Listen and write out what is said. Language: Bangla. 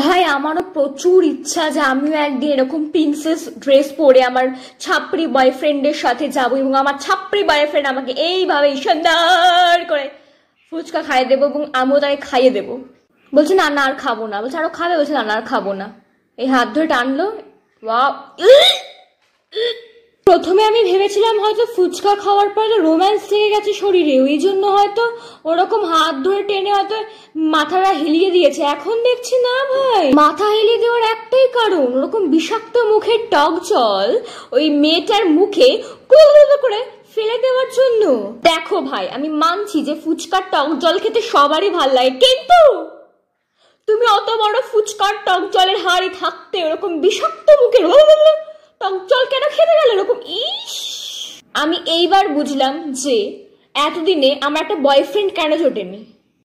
ভাই আমারও প্রচুর ইচ্ছা যে আমিও একদিন এরকম প্রিন্সেস ড্রেস পরে আমার ছাপড়ি বয়ফ্রেন্ডের সাথে যাবো এবং আমার ছাপড়ি বয়ফ্রেন্ড আমাকে এইভাবে সুন্দর করে ফুচকা খাইয়ে দেবো এবং আমিও তাকে খাইয়ে দেবো বলছে না না আর খাবো না বলছে আরও খাবে বলছে না আর খাবো না এই হাত ধরে টানলো বা প্রথমে আমি ভেবেছিলাম হয়তো ফুচকা খাওয়ার পরে রোম্যান্স থেকে গেছে শরীরে ওই জন্য হয়তো ওরকম হাত ধরে টেনে হয়তো মাথাটা হেলিয়ে দিয়েছে এখন দেখছি না ভাই মাথা হেলিয়ে দেওয়ার একটাই কারণ ওরকম বিষাক্ত মুখের টক জল ওই মেয়েটার মুখে কুলগুলো করে ফেলে দেওয়ার জন্য দেখো ভাই আমি মানছি যে ফুচকার টক জল খেতে সবারই ভাল লাগে কিন্তু তুমি অত বড় ফুচকার টক জলের হাড়ি থাকতে ওরকম বিষাক্ত মুখের আমি এইবার বুঝলাম যে এতদিনে আমার একটা বয়ফ্রেন্ড কেন জোটেনি